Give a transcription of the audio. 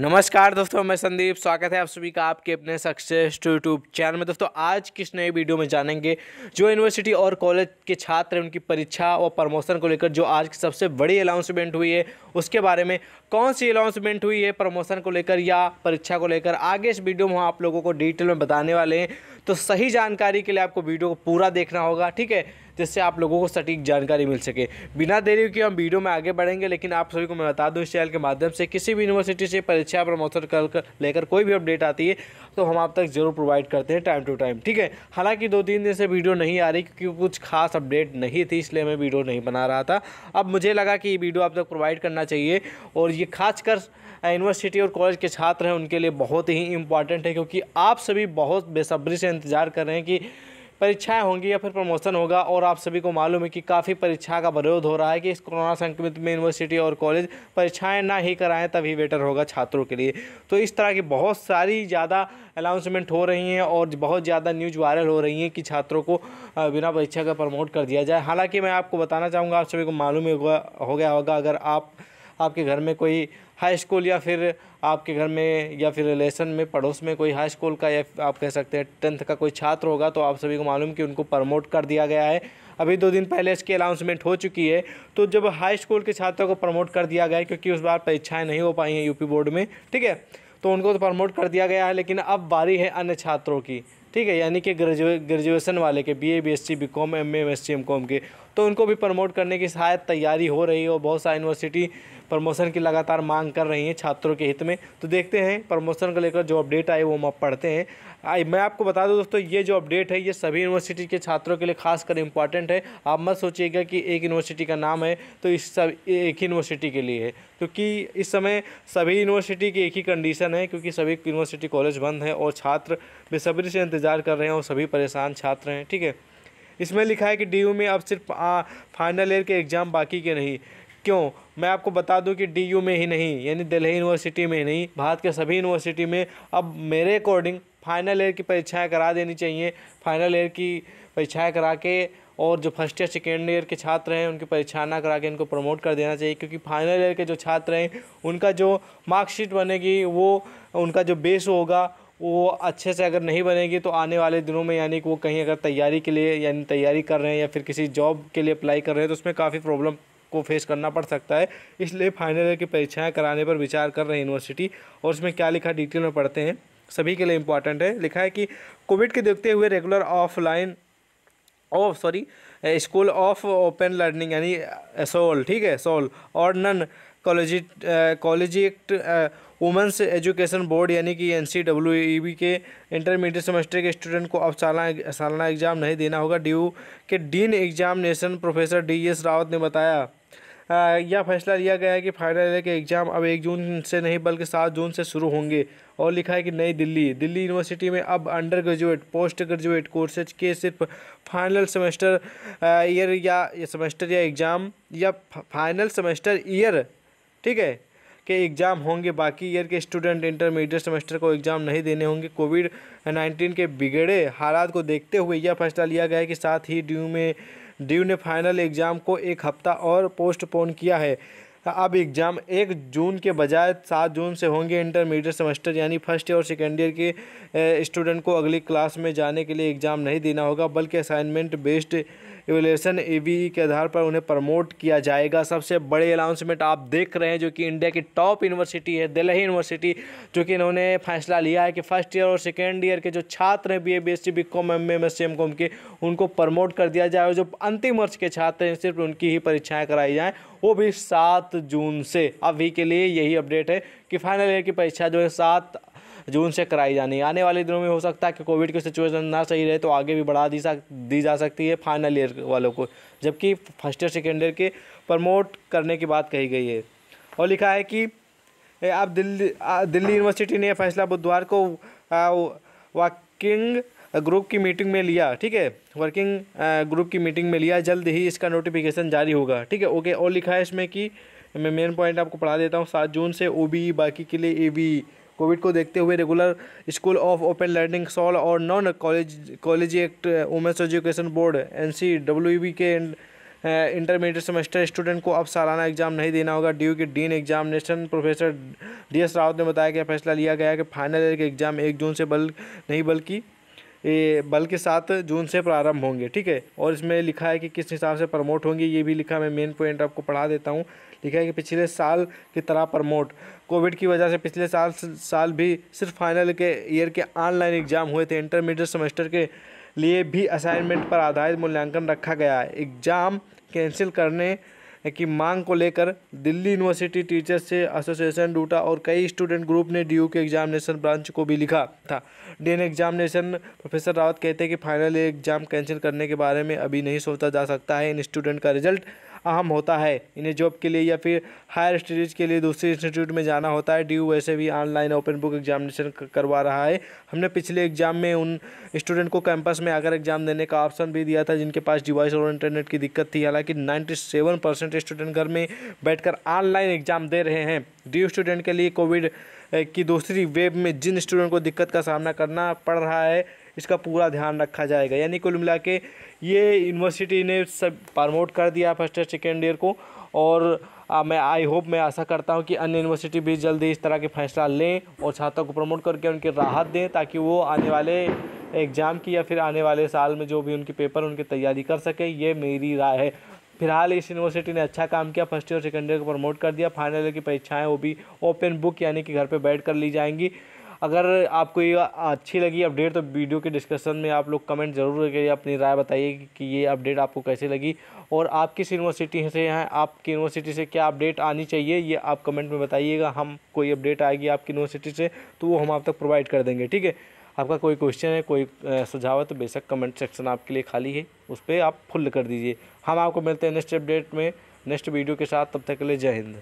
नमस्कार दोस्तों मैं संदीप स्वागत है आप सभी का आपके अपने सक्सेस टू यूट्यूब चैनल में दोस्तों आज किस नए वीडियो में जानेंगे जो यूनिवर्सिटी और कॉलेज के छात्र हैं उनकी परीक्षा और प्रमोशन को लेकर जो आज की सबसे बड़ी अनाउंसमेंट हुई है उसके बारे में कौन सी अनाउंसमेंट हुई है प्रमोशन को लेकर या परीक्षा को लेकर आगे इस वीडियो में हम आप लोगों को डिटेल में बताने वाले हैं तो सही जानकारी के लिए आपको वीडियो को पूरा देखना होगा ठीक है जिससे आप लोगों को सटीक जानकारी मिल सके बिना देरी के हम वीडियो में आगे बढ़ेंगे लेकिन आप सभी को मैं बता दूँ इस चैनल के माध्यम से किसी भी यूनिवर्सिटी से परीक्षा प्रमोशन कर लेकर कोई भी अपडेट आती है तो हम आप तक जरूर प्रोवाइड करते हैं टाइम टू टाइम ठीक है हालांकि दो तीन दिन से वीडियो नहीं आ रही क्योंकि कुछ खास अपडेट नहीं थी इसलिए मैं वीडियो नहीं बना रहा था अब मुझे लगा कि ये वीडियो आप तक प्रोवाइड करना चाहिए और ये खासकर यूनिवर्सिटी और कॉलेज के छात्र हैं उनके लिए बहुत ही इंपॉर्टेंट है क्योंकि आप सभी बहुत बेसब्री से इंतज़ार कर रहे हैं कि परीक्षाएं होंगी या फिर प्रमोशन होगा और आप सभी को मालूम है कि काफ़ी परीक्षा का विरोध हो रहा है कि इस कोरोना संक्रमित में यूनिवर्सिटी और कॉलेज परीक्षाएं ना ही कराएं तभी बेटर होगा छात्रों के लिए तो इस तरह की बहुत सारी ज़्यादा अनाउंसमेंट हो रही हैं और बहुत ज़्यादा न्यूज़ वायरल हो रही हैं कि छात्रों को बिना परीक्षा का प्रमोट कर दिया जाए हालाँकि मैं आपको बताना चाहूँगा आप सभी को मालूम हो गया होगा अगर आप आपके घर में कोई हाई स्कूल या फिर आपके घर में या फिर रिलेशन में पड़ोस में कोई हाई स्कूल का या आप कह सकते हैं टेंथ का कोई छात्र होगा तो आप सभी को मालूम कि उनको प्रमोट कर दिया गया है अभी दो दिन पहले इसकी अनाउंसमेंट हो चुकी है तो जब हाई स्कूल के छात्रों को प्रमोट कर दिया गया है क्योंकि उस बार परीक्षाएँ नहीं हो पाई हैं यूपी बोर्ड में ठीक है तो उनको तो प्रमोट कर दिया गया है लेकिन अब बारी है अन्य छात्रों की ठीक है यानी कि ग्रेजुए ग्रेजुएसन वाले के B A B S C B com M A M S C M com के तो उनको भी प्रमोट करने की शायद तैयारी हो रही हो बहुत सारी यूनिवर्सिटी प्रमोशन की लगातार मांग कर रही हैं छात्रों के हित में तो देखते हैं प्रमोशन को लेकर जो अपडेट आए वो हम आप पढ़ते हैं आई मैं आपको बता दूं दोस्तों ये जो अपडेट है ये सभी यूनिवर्सिटी के छात्रों के लिए खासकर इंपॉर्टेंट है आप मत सोचिएगा कि एक यूनिवर्सिटी का नाम है तो इस सब एक ही यूनिवर्सिटी के लिए है क्योंकि इस समय सभी यूनिवर्सिटी की एक ही कंडीशन है क्योंकि सभी यूनिवर्सिटी कॉलेज बंद है और छात्र बेसब्री से इंतजार कर रहे हैं और सभी परेशान छात्र हैं ठीक है इसमें लिखा है कि डी में अब सिर्फ फाइनल ईयर के एग्ज़ाम बाकी के नहीं क्यों मैं आपको बता दूं कि डीयू में ही नहीं यानी दिल्ली यूनिवर्सिटी में ही नहीं भारत के सभी यूनिवर्सिटी में अब मेरे अकॉर्डिंग फाइनल ईयर की परीक्षाएं करा देनी चाहिए फाइनल ईयर की परीक्षाएं करा के और जो फर्स्ट ईयर सेकेंड ईयर के छात्र हैं उनकी परीक्षा ना करा के इनको प्रमोट कर देना चाहिए क्योंकि फाइनल ईयर के जो छात्र हैं उनका जो मार्कशीट बनेगी वो उनका जो बेस होगा वो अच्छे से अगर नहीं बनेगी तो आने वाले दिनों में यानी कि वो कहीं अगर तैयारी के लिए यानी तैयारी कर रहे हैं या फिर किसी जॉब के लिए अप्लाई कर रहे हैं तो उसमें काफ़ी प्रॉब्लम को फेस करना पड़ सकता है इसलिए फाइनल ईयर की परीक्षाएँ कराने पर विचार कर रहे हैं यूनिवर्सिटी और उसमें क्या लिखा डिटेल में पढ़ते हैं सभी के लिए इंपॉर्टेंट है लिखा है कि कोविड के देखते हुए regular offline of sorry school of open learning यानी सोल ठीक है सोल और non college collegiate women's education board यानी कि एन के इंटरमीडिएट सेमेस्टर के स्टूडेंट को अब सालाना सालाना एग्ज़ाम नहीं देना होगा यू के dean examination professor D S Rawat ने बताया यह फैसला लिया गया है कि फाइनल ईयर के एग्ज़ाम अब एक जून से नहीं बल्कि सात जून से शुरू होंगे और लिखा है कि नई दिल्ली दिल्ली यूनिवर्सिटी में अब under graduate post graduate courses के सिर्फ फाइनल सेमेस्टर ईयर या सेमेस्टर या एग्ज़ाम या फाइनल सेमेस्टर ईयर ठीक है के एग्ज़ाम होंगे बाकी ईयर के स्टूडेंट इंटरमीडिएट सेमेस्टर को एग्ज़ाम नहीं देने होंगे कोविड नाइन्टीन के बिगड़े हालात को देखते हुए यह फैसला लिया गया है कि साथ ही ड्यू में ड्यू ने फाइनल एग्ज़ाम को एक हफ्ता और पोस्टपोन किया है अब एग्ज़ाम एक जून के बजाय सात जून से होंगे इंटरमीडिएट सेमेस्टर यानी फर्स्ट ईयर और सेकेंड ईयर के स्टूडेंट को अगली क्लास में जाने के लिए एग्ज़ाम नहीं देना होगा बल्कि असाइनमेंट बेस्ड एवेलेशन ए के आधार पर उन्हें प्रमोट किया जाएगा सबसे बड़े अनाउंसमेंट आप देख रहे हैं जो कि इंडिया की टॉप यूनिवर्सिटी है दिल्ली यूनिवर्सिटी जो कि इन्होंने फैसला लिया है कि फर्स्ट ईयर और सेकेंड ईयर के जो छात्र हैं B A B S C B com M M S C M com के उनको प्रमोट कर दिया जाए और जो अंतिम वर्ष के छात्र हैं सिर्फ उनकी ही परीक्षाएँ कराई जाएँ वो भी सात जून से अभी के लिए यही अपडेट है कि फाइनल ईयर की परीक्षा जो है सात जून से कराई जानी आने वाले दिनों में हो सकता है कि कोविड की सिचुएशन ना सही रहे तो आगे भी बढ़ा दी सक दी जा सकती है फाइनल ईयर वालों को जबकि फर्स्ट ईयर सेकेंड ईयर के प्रमोट करने की बात कही गई है और लिखा है कि अब दिल्ली दिल्ली यूनिवर्सिटी ने यह फैसला बुधवार को वर्किंग ग्रुप की मीटिंग में लिया ठीक है वर्किंग ग्रुप की मीटिंग में लिया जल्द ही इसका नोटिफिकेशन जारी होगा ठीक है ओके और लिखा है इसमें कि मैं मेन पॉइंट आपको पढ़ा देता हूँ सात जून से ओ e बाकी के लिए ए कोविड को देखते हुए regular school of open learning SOL और non college collegiate women's education board N C W B के इंटरमीडिएट सेमेस्टर स्टूडेंट को अब सालाना एग्जाम नहीं देना होगा ड्यू के dean examination professor D S Rawat ने बताया कि फैसला लिया गया कि फाइनल ईयर के एग्ज़ाम एक जून से बल नहीं बल्कि बल्कि सात जून से प्रारंभ होंगे ठीक है और इसमें लिखा है कि किस हिसाब से प्रमोट होंगे ये भी लिखा मैं मेन पॉइंट आपको पढ़ा देता हूँ ठीक है कि पिछले साल की तरह प्रमोट कोविड की वजह से पिछले साल साल भी सिर्फ फाइनल के ईयर के ऑनलाइन एग्ज़ाम हुए थे इंटरमीडिएट सेमेस्टर के लिए भी असाइनमेंट पर आधारित मूल्यांकन रखा गया है एग्ज़ाम कैंसिल करने की मांग को लेकर दिल्ली यूनिवर्सिटी टीचर्स से एसोसिएशन डूटा और कई स्टूडेंट ग्रुप ने डीयू के एग्जामिनेशन ब्रांच को भी लिखा था डीएन एग्जामिनेशन प्रोफेसर रावत कहते हैं कि फाइनल एग्जाम कैंसिल करने के बारे में अभी नहीं सोचा जा सकता है इन स्टूडेंट का रिजल्ट अहम होता है इन्हें जॉब के लिए या फिर हायर स्टडीज़ के लिए दूसरे इंस्टीट्यूट में जाना होता है डी वैसे भी ऑनलाइन ओपन बुक एग्जामिनेशन करवा रहा है हमने पिछले एग्जाम में उन स्टूडेंट को कैंपस में आकर एग्जाम देने का ऑप्शन भी दिया था जिनके पास डिवाइस और इंटरनेट की दिक्कत थी हालांकि नाइन्टी सेवन परसेंट स्टूडेंट घर में बैठकर ऑनलाइन एग्जाम दे रहे हैं डी स्टूडेंट के लिए कोविड की दूसरी वेब में जिन स्टूडेंट को दिक्कत का सामना करना पड़ रहा है इसका पूरा ध्यान रखा जाएगा यानी कुल मिला के ये यूनिवर्सिटी ने सब प्रमोट कर दिया फर्स्ट ईयर सेकेंड ईयर को और आ, मैं आई होप मैं आशा करता हूँ कि अन्य यूनिवर्सिटी भी जल्दी इस तरह के फैसला लें और छात्रों को प्रमोट करके उनकी राहत दें ताकि वो आने वाले एग्ज़ाम की या फिर आने वाले साल में जो भी उनके पेपर उनकी तैयारी कर सकें ये मेरी राय है फिलहाल इस यूनिवर्सिटी ने अच्छा काम किया फर्स्ट ईयर सेकेंड ईयर को प्रमोट कर दिया फाइनल ईयर की परीक्षाएं वो भी ओपन बुक यानी कि घर पे बैठ कर ली जाएंगी अगर आपको ये अच्छी लगी अपडेट तो वीडियो के डिस्कशन में आप लोग कमेंट ज़रूर करिए अपनी राय बताइए कि ये अपडेट आपको कैसे लगी और आप किस यूनिवर्सिटी से हैं आपकी यूनिवर्सिटी से क्या अपडेट आनी चाहिए ये आप कमेंट में बताइएगा हम कोई अपडेट आएगी आपकी यूनिवर्सिटी से तो वो हम आप तक प्रोवाइड कर देंगे ठीक है आपका कोई क्वेश्चन है कोई सुझाव है तो बेशक कमेंट सेक्शन आपके लिए खाली है उस पर आप फुल कर दीजिए हम आपको मिलते हैं नेक्स्ट अपडेट में नेक्स्ट वीडियो के साथ तब तक के लिए जय हिंद